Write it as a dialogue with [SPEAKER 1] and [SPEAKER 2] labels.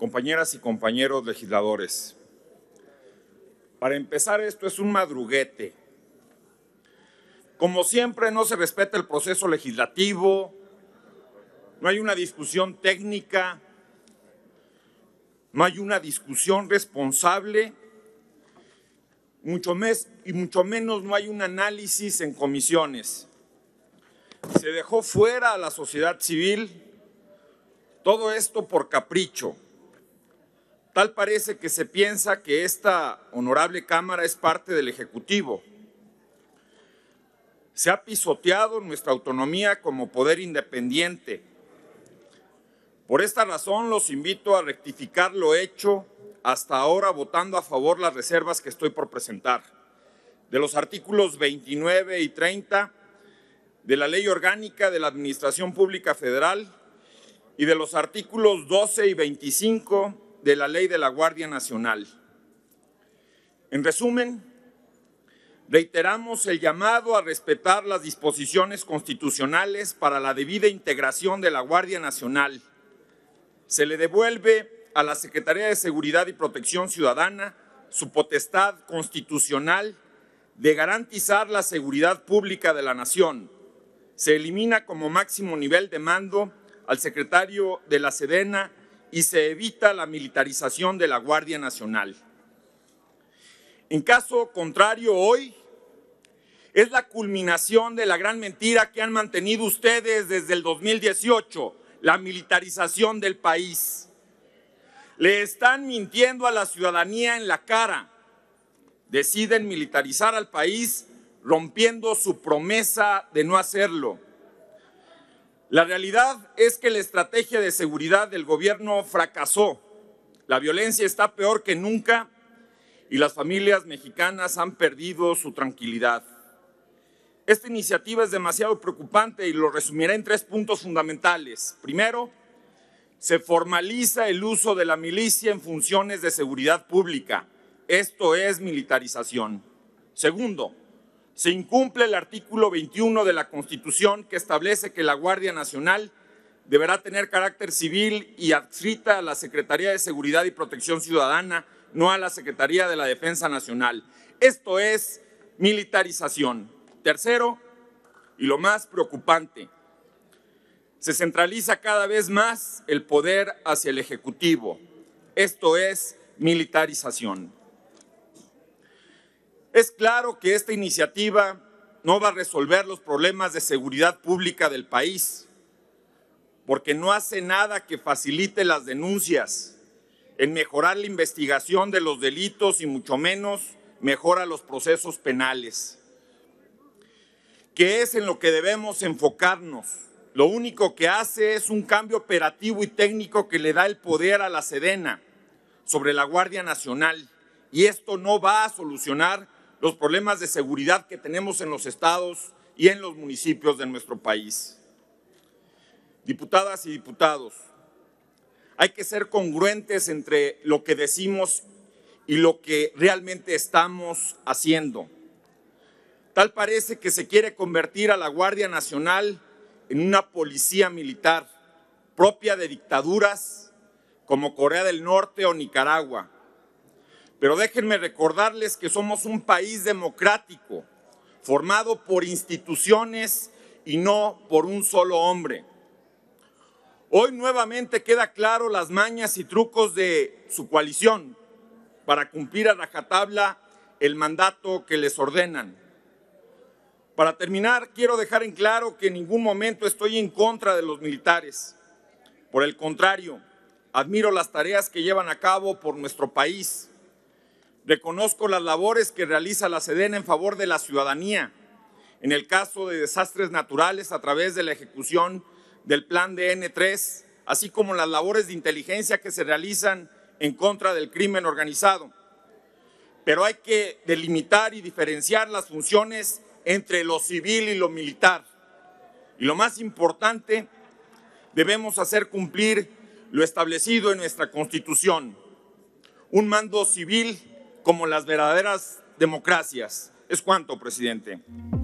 [SPEAKER 1] compañeras y compañeros legisladores. Para empezar, esto es un madruguete. Como siempre, no se respeta el proceso legislativo, no hay una discusión técnica, no hay una discusión responsable, mucho mes, y mucho menos no hay un análisis en comisiones. Se dejó fuera a la sociedad civil, todo esto por capricho. Tal parece que se piensa que esta honorable Cámara es parte del Ejecutivo. Se ha pisoteado nuestra autonomía como poder independiente. Por esta razón los invito a rectificar lo hecho hasta ahora votando a favor las reservas que estoy por presentar. De los artículos 29 y 30 de la Ley Orgánica de la Administración Pública Federal y de los artículos 12 y 25 de la ley de la Guardia Nacional. En resumen, reiteramos el llamado a respetar las disposiciones constitucionales para la debida integración de la Guardia Nacional. Se le devuelve a la Secretaría de Seguridad y Protección Ciudadana su potestad constitucional de garantizar la seguridad pública de la nación. Se elimina como máximo nivel de mando al secretario de la Sedena y se evita la militarización de la Guardia Nacional. En caso contrario, hoy es la culminación de la gran mentira que han mantenido ustedes desde el 2018, la militarización del país. Le están mintiendo a la ciudadanía en la cara. Deciden militarizar al país rompiendo su promesa de no hacerlo la realidad es que la estrategia de seguridad del gobierno fracasó. La violencia está peor que nunca y las familias mexicanas han perdido su tranquilidad. Esta iniciativa es demasiado preocupante y lo resumiré en tres puntos fundamentales. Primero, se formaliza el uso de la milicia en funciones de seguridad pública. Esto es militarización. Segundo, se incumple el artículo 21 de la Constitución que establece que la Guardia Nacional deberá tener carácter civil y adscrita a la Secretaría de Seguridad y Protección Ciudadana, no a la Secretaría de la Defensa Nacional. Esto es militarización. Tercero, y lo más preocupante, se centraliza cada vez más el poder hacia el Ejecutivo. Esto es militarización. Es claro que esta iniciativa no va a resolver los problemas de seguridad pública del país, porque no hace nada que facilite las denuncias, en mejorar la investigación de los delitos y mucho menos mejora los procesos penales, que es en lo que debemos enfocarnos. Lo único que hace es un cambio operativo y técnico que le da el poder a la Sedena sobre la Guardia Nacional y esto no va a solucionar los problemas de seguridad que tenemos en los estados y en los municipios de nuestro país. Diputadas y diputados, hay que ser congruentes entre lo que decimos y lo que realmente estamos haciendo. Tal parece que se quiere convertir a la Guardia Nacional en una policía militar propia de dictaduras como Corea del Norte o Nicaragua, pero déjenme recordarles que somos un país democrático, formado por instituciones y no por un solo hombre. Hoy nuevamente queda claro las mañas y trucos de su coalición para cumplir a rajatabla el mandato que les ordenan. Para terminar, quiero dejar en claro que en ningún momento estoy en contra de los militares. Por el contrario, admiro las tareas que llevan a cabo por nuestro país Reconozco las labores que realiza la SEDENA en favor de la ciudadanía, en el caso de desastres naturales a través de la ejecución del plan de n 3 así como las labores de inteligencia que se realizan en contra del crimen organizado. Pero hay que delimitar y diferenciar las funciones entre lo civil y lo militar. Y lo más importante, debemos hacer cumplir lo establecido en nuestra Constitución. Un mando civil como las verdaderas democracias. Es cuanto, presidente.